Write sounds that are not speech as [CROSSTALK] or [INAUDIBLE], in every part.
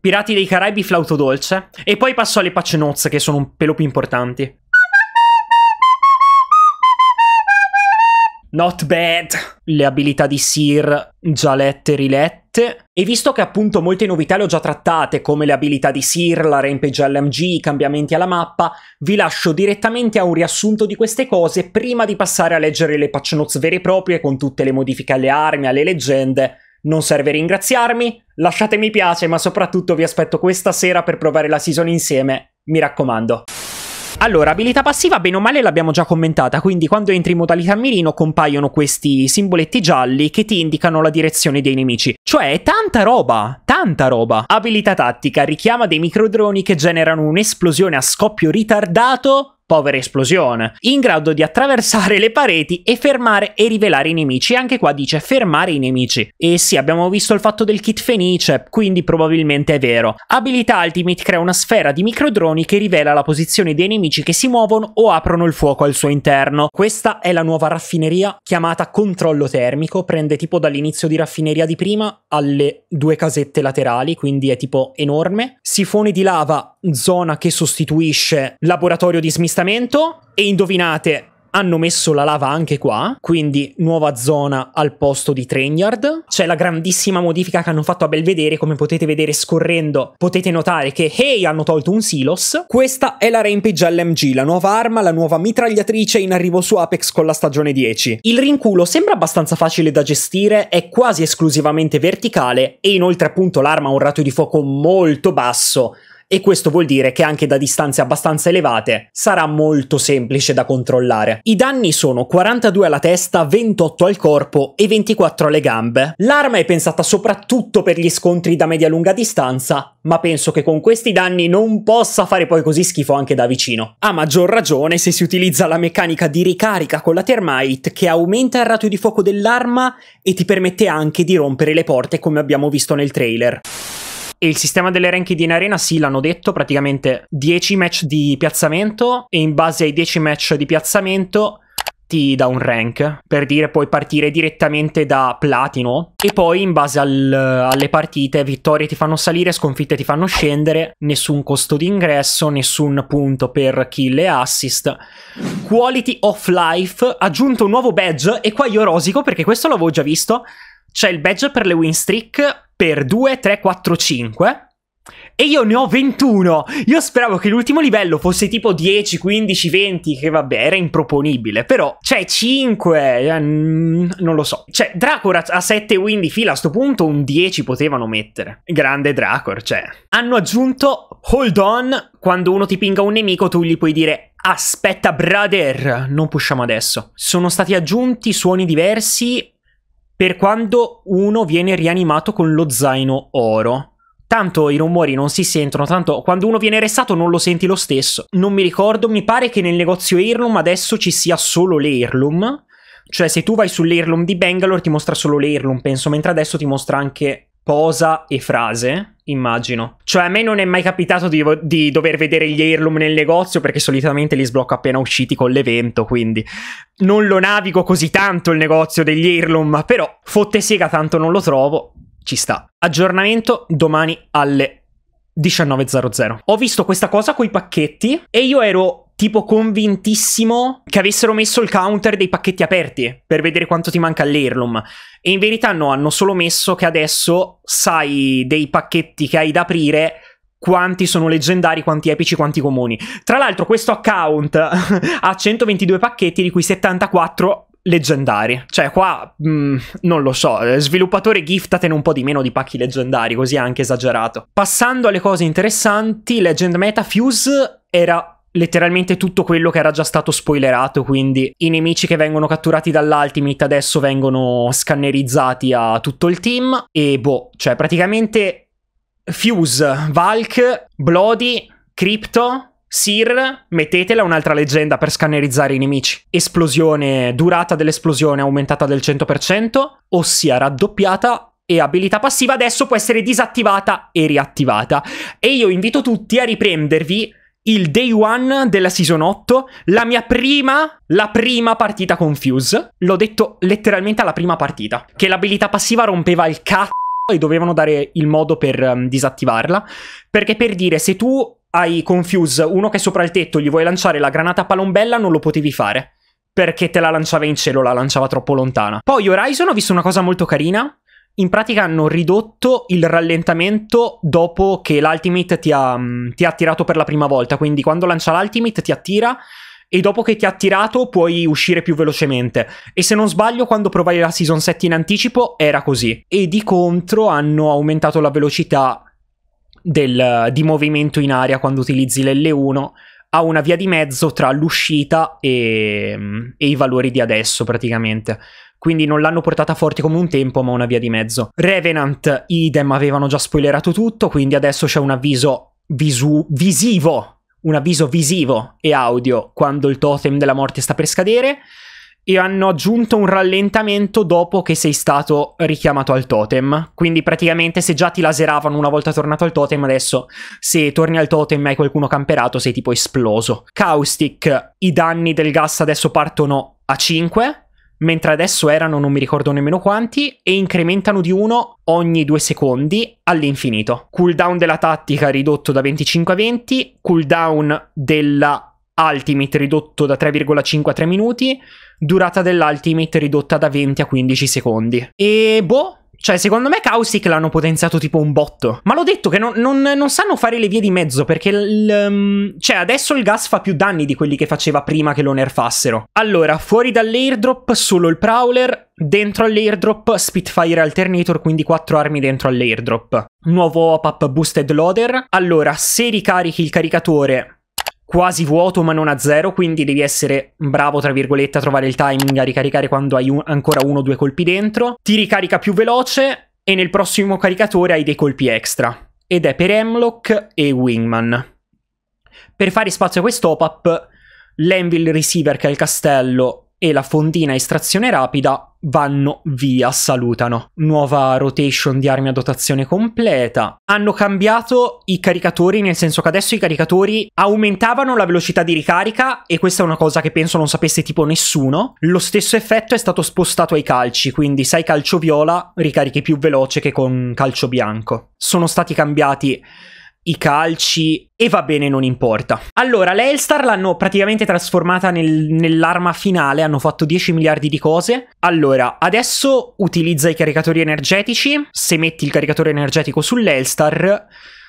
Pirati dei Caraibi flauto dolce e poi passo alle patch notes che sono un pelo più importanti. Not bad! Le abilità di Sir già lette e rilette. E visto che appunto molte novità le ho già trattate, come le abilità di Sir, la rampage LMG, i cambiamenti alla mappa, vi lascio direttamente a un riassunto di queste cose prima di passare a leggere le patch notes vere e proprie con tutte le modifiche alle armi, alle leggende non serve ringraziarmi, lasciate mi piace, ma soprattutto vi aspetto questa sera per provare la season insieme, mi raccomando. Allora, abilità passiva bene o male l'abbiamo già commentata, quindi quando entri in modalità mirino compaiono questi simboletti gialli che ti indicano la direzione dei nemici. Cioè, è tanta roba, tanta roba. Abilità tattica, richiama dei microdroni che generano un'esplosione a scoppio ritardato povera esplosione, in grado di attraversare le pareti e fermare e rivelare i nemici. Anche qua dice fermare i nemici. E sì, abbiamo visto il fatto del kit fenice, quindi probabilmente è vero. Abilità Ultimate crea una sfera di microdroni che rivela la posizione dei nemici che si muovono o aprono il fuoco al suo interno. Questa è la nuova raffineria chiamata controllo termico, prende tipo dall'inizio di raffineria di prima alle due casette laterali, quindi è tipo enorme. Sifoni di lava zona che sostituisce laboratorio di smistamento e indovinate hanno messo la lava anche qua, quindi nuova zona al posto di Trainyard. C'è la grandissima modifica che hanno fatto a Belvedere, come potete vedere scorrendo potete notare che hey hanno tolto un silos. Questa è la Rampage LMG, la nuova arma, la nuova mitragliatrice in arrivo su Apex con la stagione 10. Il rinculo sembra abbastanza facile da gestire, è quasi esclusivamente verticale e inoltre appunto l'arma ha un ratio di fuoco molto basso, e questo vuol dire che anche da distanze abbastanza elevate sarà molto semplice da controllare. I danni sono 42 alla testa, 28 al corpo e 24 alle gambe. L'arma è pensata soprattutto per gli scontri da media-lunga distanza, ma penso che con questi danni non possa fare poi così schifo anche da vicino. A maggior ragione se si utilizza la meccanica di ricarica con la Thermite che aumenta il ratio di fuoco dell'arma e ti permette anche di rompere le porte come abbiamo visto nel trailer. E il sistema delle ranking in arena, sì, l'hanno detto, praticamente 10 match di piazzamento e in base ai 10 match di piazzamento ti dà un rank, per dire puoi partire direttamente da platino e poi in base al, alle partite vittorie ti fanno salire, sconfitte ti fanno scendere, nessun costo d'ingresso, nessun punto per kill e assist. Quality of life, aggiunto un nuovo badge e qua io rosico perché questo l'avevo già visto, c'è il badge per le win streak per 2, 3, 4, 5. E io ne ho 21. Io speravo che l'ultimo livello fosse tipo 10, 15, 20, che vabbè, era improponibile. Però, cioè, 5. Eh, non lo so. Cioè, Dracor a 7 win di fila, a sto punto un 10 potevano mettere. Grande Dracor, cioè. Hanno aggiunto Hold on, quando uno ti pinga un nemico tu gli puoi dire Aspetta, brother, non pushiamo adesso. Sono stati aggiunti suoni diversi per quando uno viene rianimato con lo zaino oro. Tanto i rumori non si sentono, tanto quando uno viene restato non lo senti lo stesso. Non mi ricordo, mi pare che nel negozio Irlum adesso ci sia solo l'Irlum. Cioè se tu vai sull'Irlum di Bangalore ti mostra solo l'Irlum, penso, mentre adesso ti mostra anche posa e frase, immagino. Cioè a me non è mai capitato di, di dover vedere gli heirloom nel negozio perché solitamente li sblocco appena usciti con l'evento, quindi non lo navigo così tanto il negozio degli heirloom, però fotte sega tanto non lo trovo, ci sta. Aggiornamento domani alle 19.00. Ho visto questa cosa coi pacchetti e io ero tipo convintissimo che avessero messo il counter dei pacchetti aperti per vedere quanto ti manca l'Earlum. E in verità no, hanno solo messo che adesso sai dei pacchetti che hai da aprire quanti sono leggendari, quanti epici, quanti comuni. Tra l'altro questo account [LAUGHS] ha 122 pacchetti di cui 74 leggendari. Cioè, qua mh, mm, non lo so. Eh, sviluppatore, giftatene un po' di meno di pacchi leggendari, così è anche esagerato. Passando alle cose interessanti, Legend Meta Fuse era letteralmente tutto quello che era già stato spoilerato, quindi i nemici che vengono catturati dall'Ultimate adesso vengono scannerizzati a tutto il team e boh, cioè praticamente Fuse, Valk, Bloody, Crypto, Sir, mettetela un'altra leggenda per scannerizzare i nemici. Esplosione, durata dell'esplosione aumentata del 100%, ossia raddoppiata e abilità passiva adesso può essere disattivata e riattivata. E io invito tutti a riprendervi il day one della season 8, la mia prima, la prima partita con Fuse. L'ho detto letteralmente alla prima partita, che l'abilità passiva rompeva il cazzo e dovevano dare il modo per um, disattivarla, perché per dire se tu hai con Fuse uno che è sopra il tetto, gli vuoi lanciare la granata palombella, non lo potevi fare perché te la lanciava in cielo, la lanciava troppo lontana. Poi Horizon ho visto una cosa molto carina, in pratica hanno ridotto il rallentamento dopo che l'ultimate ti ha, mm, ti ha attirato per la prima volta. Quindi quando lancia l'ultimate ti attira e dopo che ti ha attirato puoi uscire più velocemente. E se non sbaglio, quando provai la Season 7 in anticipo era così. E di contro hanno aumentato la velocità del, di movimento in aria quando utilizzi l'L1 ha una via di mezzo tra l'uscita e, e i valori di adesso praticamente quindi non l'hanno portata forte come un tempo, ma una via di mezzo. Revenant, idem, avevano già spoilerato tutto, quindi adesso c'è un avviso visu- visivo, un avviso visivo e audio quando il totem della morte sta per scadere e hanno aggiunto un rallentamento dopo che sei stato richiamato al totem. Quindi praticamente se già ti laseravano una volta tornato al totem, adesso se torni al totem e hai qualcuno camperato sei tipo esploso. Caustic, i danni del gas adesso partono a 5, mentre adesso erano non mi ricordo nemmeno quanti, e incrementano di 1 ogni 2 secondi all'infinito. Cooldown della tattica ridotto da 25 a 20, cooldown della Ultimate ridotto da 3,5 a 3 minuti, durata dell'Ultimate ridotta da 20 a 15 secondi. E boh, cioè, secondo me Caustic l'hanno potenziato tipo un botto. Ma l'ho detto che non, non, non, sanno fare le vie di mezzo perché... Il, um, mm, cioè, adesso il gas fa più danni di quelli che faceva prima che lo nerfassero. Allora, fuori dall'airdrop solo il Prowler, dentro all'airdrop Spitfire Alternator, quindi 4 armi dentro all'airdrop. Nuovo pop-up Boosted Loader. Allora, se ricarichi il caricatore quasi vuoto ma non a zero, quindi devi essere bravo, tra virgolette, a trovare il timing, a ricaricare quando hai un, ancora uno o due colpi dentro. Ti ricarica più veloce e nel prossimo caricatore hai dei colpi extra. Ed è per Hemlock e Wingman. Per fare spazio a questo op-up, l'Envil Receiver, che è il castello, e la fondina estrazione rapida vanno via, salutano. Nuova rotation di armi a dotazione completa. Hanno cambiato i caricatori, nel senso che adesso i caricatori aumentavano la velocità di ricarica e questa è una cosa che penso non sapesse tipo nessuno. Lo stesso effetto è stato spostato ai calci, quindi se calcio viola ricarichi più veloce che con calcio bianco. Sono stati cambiati i calci e va bene, non importa. Allora, l'Elstar l'hanno praticamente trasformata nel, nell'arma finale, hanno fatto 10 miliardi di cose. Allora, adesso utilizza i caricatori energetici, se metti il caricatore energetico sull'Elstar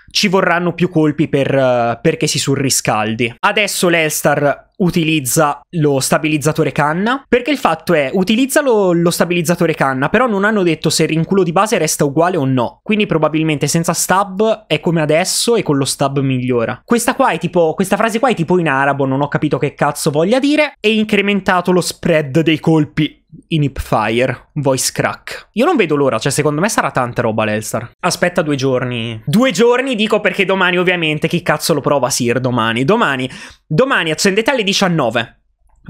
ci vorranno più colpi per, uh, perché si surriscaldi. Adesso l'Elstar utilizza lo stabilizzatore canna, perché il fatto è utilizza lo, lo, stabilizzatore canna, però non hanno detto se il rinculo di base resta uguale o no, quindi probabilmente senza stab è come adesso e con lo stab migliora. Questa qua è tipo, questa frase qua è tipo in arabo, non ho capito che cazzo voglia dire, e incrementato lo spread dei colpi in Hipfire, Voice Crack. Io non vedo l'ora, cioè secondo me sarà tanta roba l'Elstar. Aspetta due giorni. Due giorni dico perché domani ovviamente chi cazzo lo prova Sir domani. Domani, domani accendete alle 19.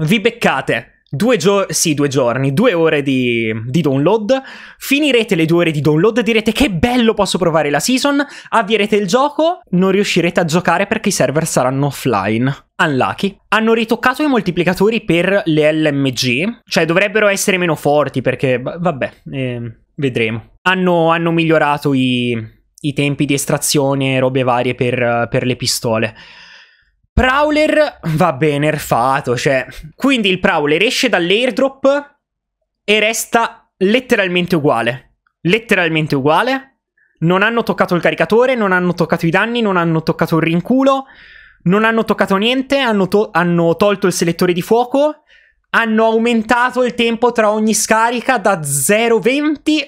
Vi beccate due, giorni, sì, due giorni, due ore di, di download. Finirete le due ore di download e direte che bello posso provare la season. Avvierete il gioco, non riuscirete a giocare perché i server saranno offline. Unlucky. Hanno ritoccato i moltiplicatori per le LMG, cioè dovrebbero essere meno forti perché, vabbè, eh, vedremo. Hanno, hanno migliorato i, i, tempi di estrazione, robe varie per, per le pistole. Prowler va bene, nerfato, cioè... Quindi il Prowler esce dall'airdrop e resta letteralmente uguale. Letteralmente uguale. Non hanno toccato il caricatore, non hanno toccato i danni, non hanno toccato il rinculo, non hanno toccato niente, hanno, to hanno tolto il selettore di fuoco, hanno aumentato il tempo tra ogni scarica da 0,20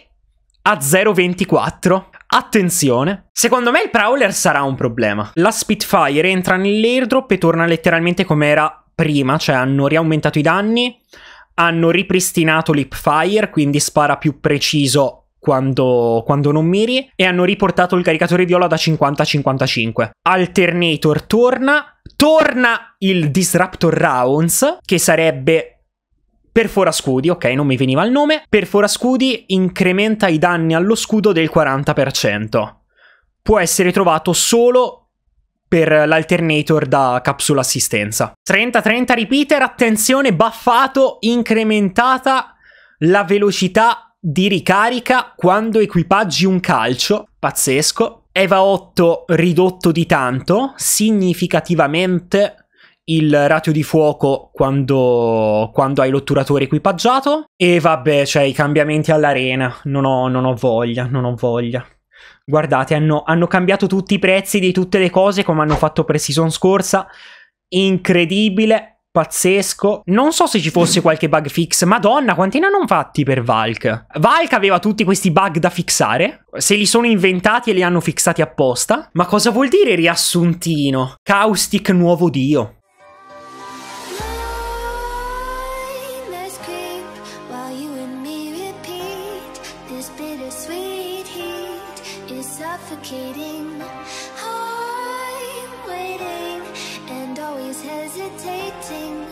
a 0,24. Attenzione! Secondo me il Prowler sarà un problema. La Spitfire entra nell'airdrop e torna letteralmente come era prima, cioè hanno riaumentato i danni, hanno ripristinato l'Hipfire, quindi spara più preciso quando, quando, non miri e hanno riportato il caricatore viola da 50 a 55. Alternator torna, torna il Disruptor Rounds che sarebbe Perfora scudi, ok, non mi veniva il nome. Perfora scudi incrementa i danni allo scudo del 40%. Può essere trovato solo per l'alternator da capsula assistenza. 30-30 repeater, attenzione, buffato, incrementata la velocità di ricarica quando equipaggi un calcio, pazzesco. Eva 8 ridotto di tanto, significativamente il ratio di fuoco quando, quando hai l'otturatore equipaggiato e vabbè cioè, i cambiamenti all'arena, non ho, non ho voglia, non ho voglia. Guardate, hanno, hanno, cambiato tutti i prezzi di tutte le cose come hanno fatto pre-season scorsa. Incredibile, pazzesco. Non so se ci fosse qualche bug fix. Madonna, quanti ne hanno fatti per Valk? Valk aveva tutti questi bug da fixare. Se li sono inventati e li hanno fixati apposta. Ma cosa vuol dire riassuntino? Caustic nuovo dio. sweet heat is suffocating. I'm waiting and always hesitating.